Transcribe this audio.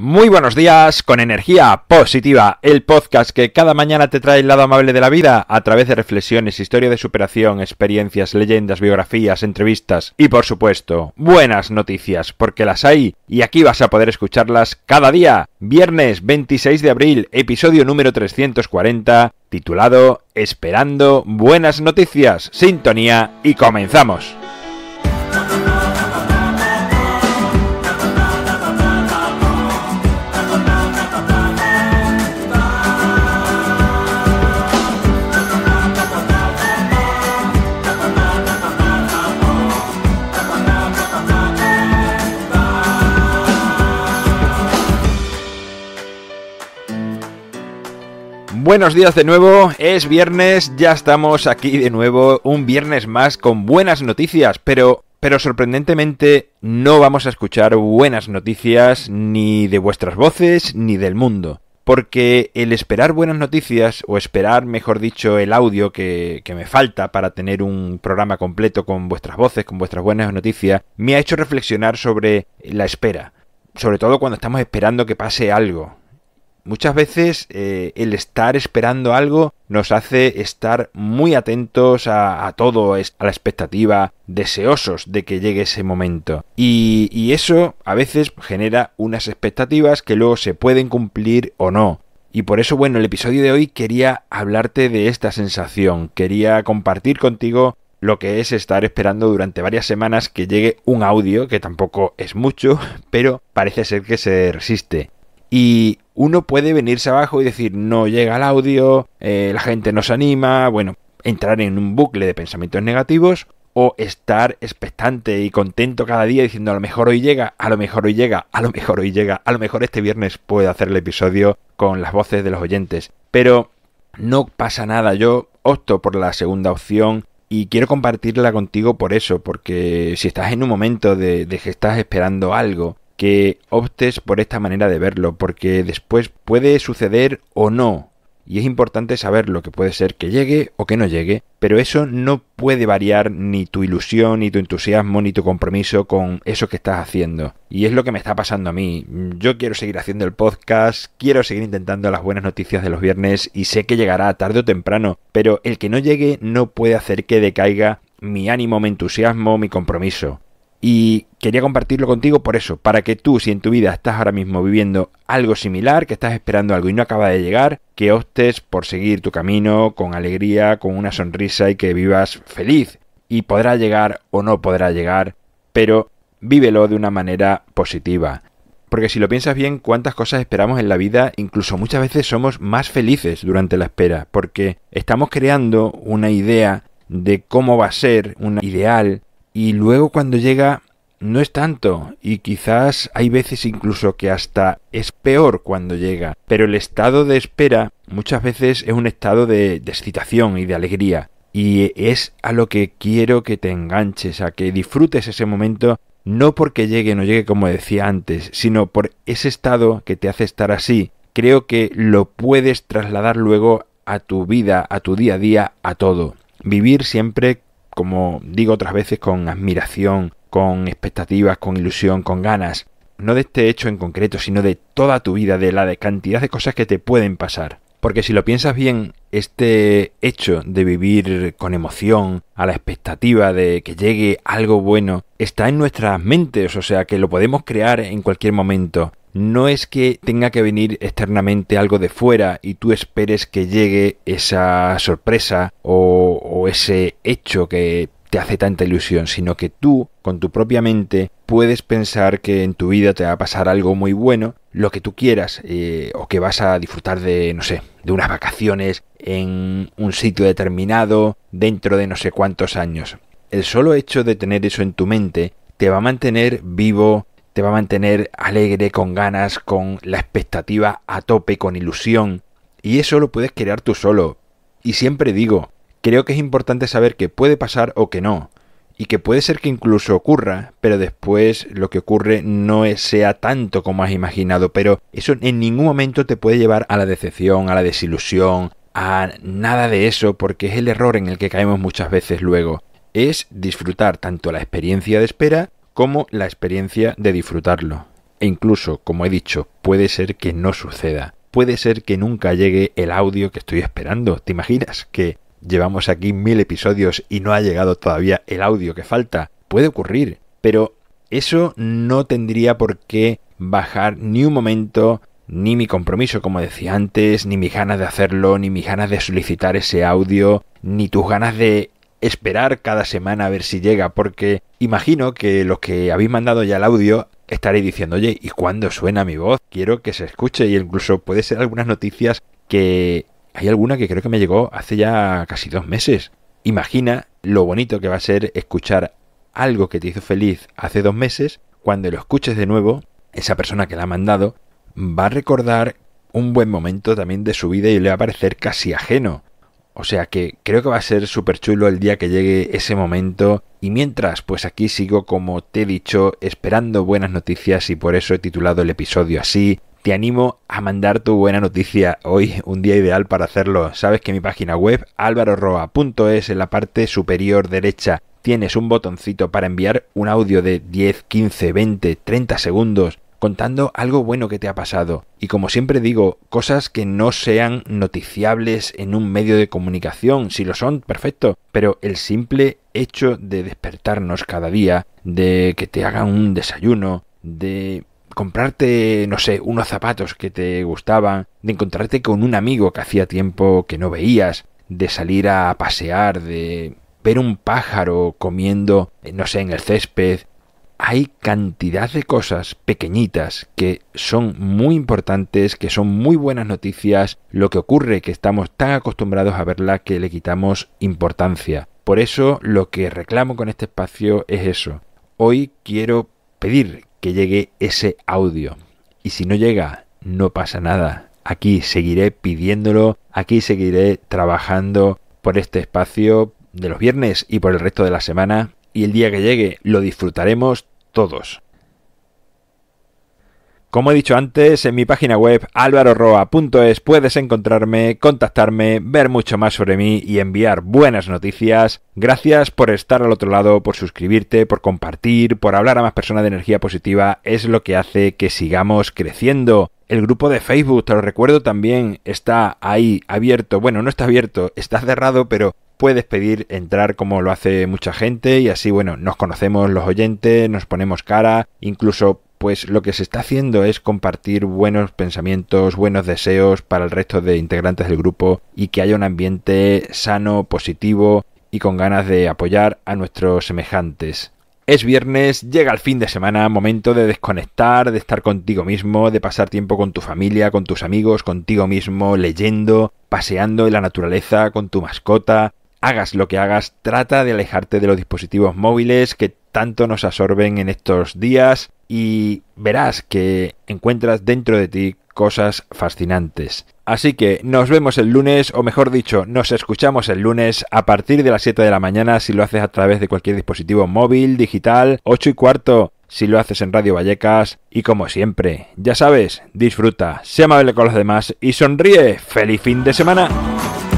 Muy buenos días con energía positiva, el podcast que cada mañana te trae el lado amable de la vida a través de reflexiones, historia de superación, experiencias, leyendas, biografías, entrevistas y por supuesto buenas noticias porque las hay y aquí vas a poder escucharlas cada día. Viernes 26 de abril, episodio número 340, titulado Esperando buenas noticias, sintonía y comenzamos. Buenos días de nuevo, es viernes, ya estamos aquí de nuevo, un viernes más con buenas noticias, pero pero sorprendentemente no vamos a escuchar buenas noticias ni de vuestras voces ni del mundo. Porque el esperar buenas noticias, o esperar, mejor dicho, el audio que, que, me falta para tener un programa completo con vuestras voces, con vuestras buenas noticias, me ha hecho reflexionar sobre la espera. Sobre todo cuando estamos esperando que pase algo. Muchas veces eh, el estar esperando algo nos hace estar muy atentos a, todo, a la expectativa, deseosos de que llegue ese momento. Y, y eso a veces genera unas expectativas que luego se pueden cumplir o no. Y por eso, bueno, el episodio de hoy quería hablarte de esta sensación, quería compartir contigo lo que es estar esperando durante varias semanas que llegue un audio, que tampoco es mucho, pero parece ser que se resiste y uno puede venirse abajo y decir no llega el audio, eh, la gente no se anima, bueno, entrar en un bucle de pensamientos negativos o estar expectante y contento cada día diciendo a lo mejor hoy llega, a lo mejor hoy llega, a lo mejor hoy llega, a lo mejor este viernes puedo hacer el episodio con las voces de los oyentes. Pero no pasa nada, yo opto por la segunda opción y quiero compartirla contigo por eso, porque si estás en un momento de que estás esperando algo, que optes por esta manera de verlo, porque después puede suceder o no. Y es importante saber lo que puede ser que llegue o que no llegue, pero eso no puede variar ni tu ilusión, ni tu entusiasmo, ni tu compromiso con eso que estás haciendo. Y es lo que me está pasando a mí. Yo quiero seguir haciendo el podcast, quiero seguir intentando las buenas noticias de los viernes y sé que llegará tarde o temprano, pero el que no llegue no puede hacer que decaiga mi ánimo, mi entusiasmo, mi compromiso. Y quería compartirlo contigo por eso, para que tú, si en tu vida estás ahora mismo viviendo algo similar, que estás esperando algo y no acaba de llegar, que optes por seguir tu camino con alegría, con una sonrisa y que vivas feliz. Y podrá llegar o no podrá llegar, pero vívelo de una manera positiva. Porque si lo piensas bien, cuántas cosas esperamos en la vida, incluso muchas veces somos más felices durante la espera, porque estamos creando una idea de cómo va a ser, un ideal, y luego cuando llega no es tanto y quizás hay veces incluso que hasta es peor cuando llega, pero el estado de espera muchas veces es un estado de, excitación y de alegría y es a lo que quiero que te enganches, a que disfrutes ese momento no porque llegue no llegue como decía antes, sino por ese estado que te hace estar así. Creo que lo puedes trasladar luego a tu vida, a tu día a día, a todo. Vivir siempre como digo otras veces, con admiración, con expectativas, con ilusión, con ganas, no de este hecho en concreto, sino de toda tu vida, de la cantidad de cosas que te pueden pasar. Porque si lo piensas bien, este hecho de vivir con emoción, a la expectativa de que llegue algo bueno, está en nuestras mentes, o sea que lo podemos crear en cualquier momento no es que tenga que venir externamente algo de fuera y tú esperes que llegue esa sorpresa o, ese hecho que te hace tanta ilusión, sino que tú, con tu propia mente, puedes pensar que en tu vida te va a pasar algo muy bueno, lo que tú quieras, eh, o que vas a disfrutar de, no sé, de unas vacaciones en un sitio determinado dentro de no sé cuántos años. El solo hecho de tener eso en tu mente te va a mantener vivo, te va a mantener alegre, con ganas, con la expectativa a tope, con ilusión. Y eso lo puedes crear tú solo. Y siempre digo, creo que es importante saber que puede pasar o que no. Y que puede ser que incluso ocurra, pero después lo que ocurre no sea tanto como has imaginado. Pero eso en ningún momento te puede llevar a la decepción, a la desilusión, a nada de eso, porque es el error en el que caemos muchas veces luego. Es disfrutar tanto la experiencia de espera como la experiencia de disfrutarlo. E incluso, como he dicho, puede ser que no suceda. Puede ser que nunca llegue el audio que estoy esperando. ¿Te imaginas que llevamos aquí mil episodios y no ha llegado todavía el audio que falta? Puede ocurrir, pero eso no tendría por qué bajar ni un momento ni mi compromiso, como decía antes, ni mis ganas de hacerlo, ni mis ganas de solicitar ese audio, ni tus ganas de esperar cada semana a ver si llega, porque imagino que los que habéis mandado ya el audio estaréis diciendo, oye, ¿y cuándo suena mi voz? Quiero que se escuche y incluso puede ser algunas noticias que hay alguna que creo que me llegó hace ya casi dos meses. Imagina lo bonito que va a ser escuchar algo que te hizo feliz hace dos meses, cuando lo escuches de nuevo, esa persona que la ha mandado va a recordar un buen momento también de su vida y le va a parecer casi ajeno. O sea que creo que va a ser súper chulo el día que llegue ese momento. Y mientras, pues aquí sigo como te he dicho, esperando buenas noticias y por eso he titulado el episodio así. Te animo a mandar tu buena noticia hoy, un día ideal para hacerlo. Sabes que mi página web, alvaroroa.es, en la parte superior derecha, tienes un botoncito para enviar un audio de 10, 15, 20, 30 segundos contando algo bueno que te ha pasado. Y como siempre digo, cosas que no sean noticiables en un medio de comunicación, si lo son, perfecto, pero el simple hecho de despertarnos cada día, de que te hagan un desayuno, de comprarte, no sé, unos zapatos que te gustaban, de encontrarte con un amigo que hacía tiempo que no veías, de salir a pasear, de ver un pájaro comiendo, no sé, en el césped, hay cantidad de cosas pequeñitas que son muy importantes, que son muy buenas noticias. Lo que ocurre que estamos tan acostumbrados a verla que le quitamos importancia. Por eso lo que reclamo con este espacio es eso. Hoy quiero pedir que llegue ese audio. Y si no llega, no pasa nada. Aquí seguiré pidiéndolo, aquí seguiré trabajando por este espacio de los viernes y por el resto de la semana y el día que llegue lo disfrutaremos todos. Como he dicho antes, en mi página web alvaroroa.es puedes encontrarme, contactarme, ver mucho más sobre mí y enviar buenas noticias. Gracias por estar al otro lado, por suscribirte, por compartir, por hablar a más personas de energía positiva. Es lo que hace que sigamos creciendo. El grupo de Facebook, te lo recuerdo también, está ahí abierto. Bueno, no está abierto, está cerrado, pero puedes pedir entrar como lo hace mucha gente y así, bueno, nos conocemos los oyentes, nos ponemos cara, incluso pues lo que se está haciendo es compartir buenos pensamientos, buenos deseos para el resto de integrantes del grupo y que haya un ambiente sano, positivo y con ganas de apoyar a nuestros semejantes. Es viernes, llega el fin de semana, momento de desconectar, de estar contigo mismo, de pasar tiempo con tu familia, con tus amigos, contigo mismo, leyendo, paseando en la naturaleza, con tu mascota, hagas lo que hagas, trata de alejarte de los dispositivos móviles que tanto nos absorben en estos días y verás que encuentras dentro de ti cosas fascinantes. Así que nos vemos el lunes, o mejor dicho, nos escuchamos el lunes a partir de las 7 de la mañana si lo haces a través de cualquier dispositivo móvil, digital, 8 y cuarto si lo haces en Radio Vallecas y como siempre, ya sabes, disfruta, sea amable con los demás y sonríe. ¡Feliz fin de semana!